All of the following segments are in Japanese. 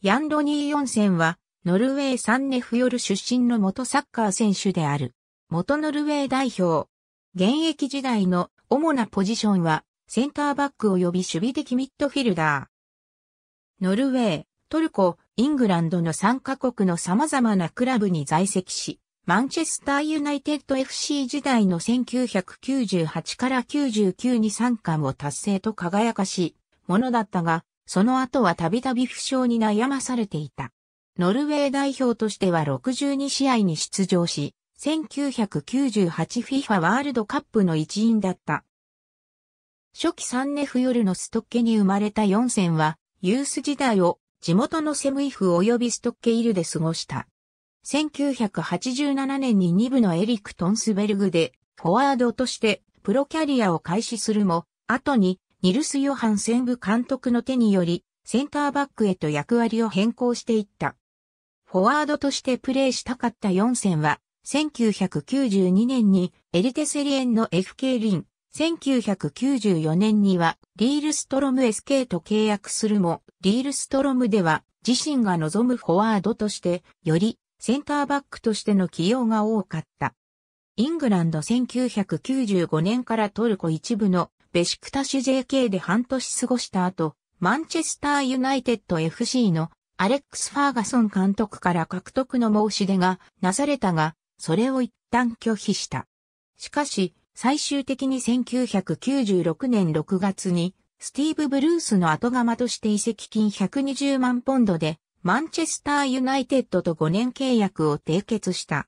ヤンロニー・ヨンセンは、ノルウェーサンネフヨル出身の元サッカー選手である。元ノルウェー代表。現役時代の主なポジションは、センターバック及び守備的ミッドフィルダー。ノルウェー、トルコ、イングランドの3カ国の様々なクラブに在籍し、マンチェスターユナイテッド FC 時代の1998から99に3冠を達成と輝かし、ものだったが、その後はたびたび負傷に悩まされていた。ノルウェー代表としては62試合に出場し、1998FIFA ワールドカップの一員だった。初期3年、ネフヨルのストッケに生まれた4戦は、ユース時代を地元のセムイフ及びストッケイルで過ごした。1987年に2部のエリック・トンスベルグで、フォワードとしてプロキャリアを開始するも、後にニルス・ヨハン専務監督の手により、センターバックへと役割を変更していった。フォワードとしてプレーしたかった4戦は、1992年にエルテセリエンの FK リン、1994年にはリールストロム SK と契約するも、リールストロムでは自身が望むフォワードとして、よりセンターバックとしての起用が多かった。イングランド1995年からトルコ一部のベシクタシュ JK で半年過ごした後、マンチェスターユナイテッド FC のアレックス・ファーガソン監督から獲得の申し出がなされたが、それを一旦拒否した。しかし、最終的に1996年6月に、スティーブ・ブルースの後釜として移籍金120万ポンドで、マンチェスター・ユナイテッドと5年契約を締結した。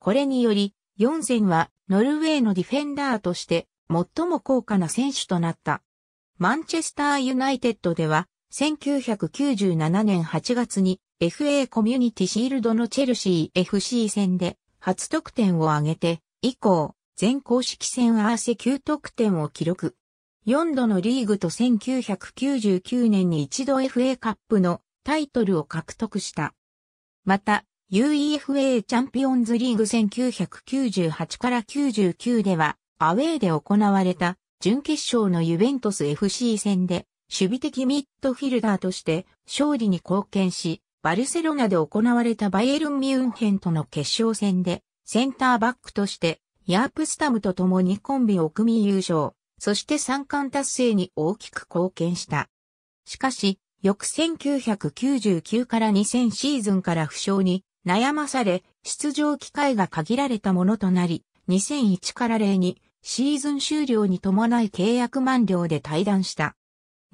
これにより、4戦はノルウェーのディフェンダーとして最も高価な選手となった。マンチェスターユナイテッドでは、1997年8月に FA コミュニティシールドのチェルシー FC 戦で初得点を挙げて、以降、全公式戦合わせ9得点を記録。4度のリーグと1999年に一度 FA カップのタイトルを獲得した。また、UEFA チャンピオンズリーグ1998から99では、アウェーで行われた準決勝のユベントス FC 戦で守備的ミッドフィルダーとして勝利に貢献し、バルセロナで行われたバイエルン・ミュンヘンとの決勝戦でセンターバックとしてヤープスタムと共にコンビを組み優勝、そして三冠達成に大きく貢献した。しかし、翌1999から2000シーズンから負傷に悩まされ、出場機会が限られたものとなり、2001から0にシーズン終了に伴い契約満了で退団した。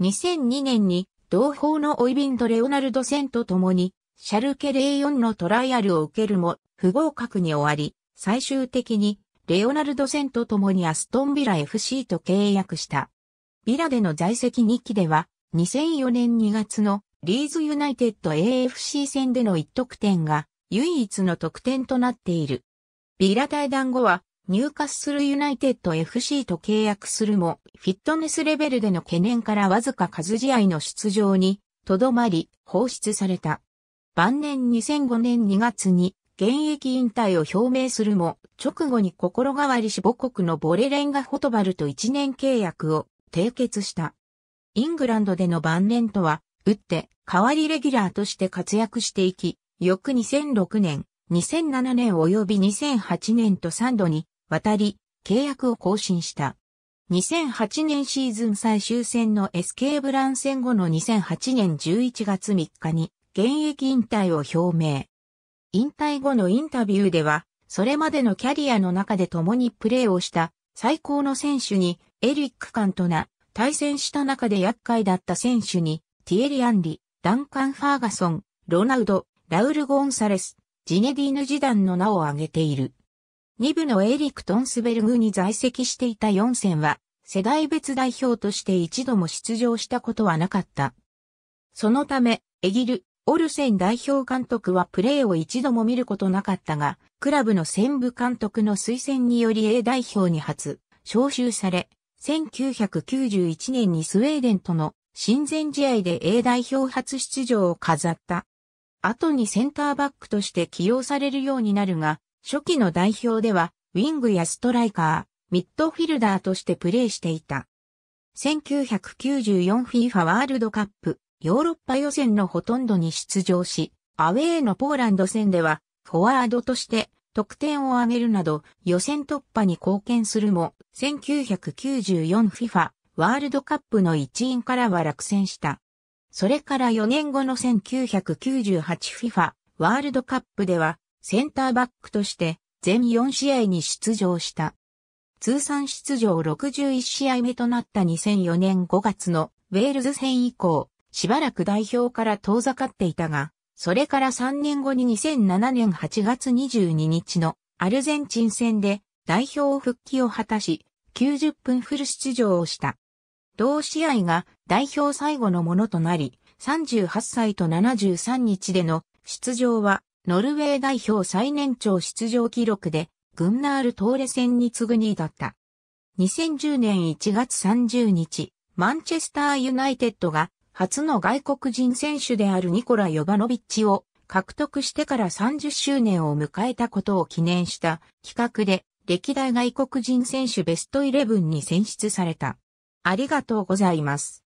2002年に同胞のオイビンド・レオナルド戦と共に、シャルケ04のトライアルを受けるも、不合格に終わり、最終的に、レオナルド戦と共にアストンビラ FC と契約した。ビラでの在籍日記では、2004年2月のリーズユナイテッド AFC 戦での1得点が唯一の得点となっている。ビラ対談後は入荷するユナイテッド FC と契約するも、フィットネスレベルでの懸念からわずか数試合の出場に、とどまり、放出された。晩年2005年2月に、現役引退を表明するも、直後に心変わりし母国のボレレンガホトバルと1年契約を締結した。イングランドでの晩年とは、打って、代わりレギュラーとして活躍していき、翌2006年、2007年及び2008年と3度に渡り、契約を更新した。2008年シーズン最終戦の SK ブラン戦後の2008年11月3日に現役引退を表明。引退後のインタビューでは、それまでのキャリアの中で共にプレーをした最高の選手にエリック・カントナ、対戦した中で厄介だった選手にティエリ・アンリ、ダンカン・ファーガソン、ロナウド、ラウル・ゴンサレス、ジネディーヌ・ジダンの名を挙げている。2部のエリク・トンスベルグに在籍していた4戦は、世代別代表として一度も出場したことはなかった。そのため、エギル・オルセン代表監督はプレーを一度も見ることなかったが、クラブの専部監督の推薦により A 代表に初、招集され、1991年にスウェーデンとの親善試合で A 代表初出場を飾った。後にセンターバックとして起用されるようになるが、初期の代表では、ウィングやストライカー、ミッドフィルダーとしてプレーしていた。1994FIFA ワールドカップヨーロッパ予選のほとんどに出場し、アウェーのポーランド戦ではフォワードとして得点を挙げるなど予選突破に貢献するも、1994FIFA ワールドカップの一員からは落選した。それから4年後の 1998FIFA ワールドカップではセンターバックとして全4試合に出場した。通算出場61試合目となった2004年5月のウェールズ戦以降、しばらく代表から遠ざかっていたが、それから3年後に2007年8月22日のアルゼンチン戦で代表復帰を果たし、90分フル出場をした。同試合が代表最後のものとなり、38歳と73日での出場はノルウェー代表最年長出場記録で、グンナール・トーレ戦に次ぐ2位だった。2010年1月30日、マンチェスター・ユナイテッドが、初の外国人選手であるニコラ・ヨバノビッチを獲得してから30周年を迎えたことを記念した企画で、歴代外国人選手ベストイレブンに選出された。ありがとうございます。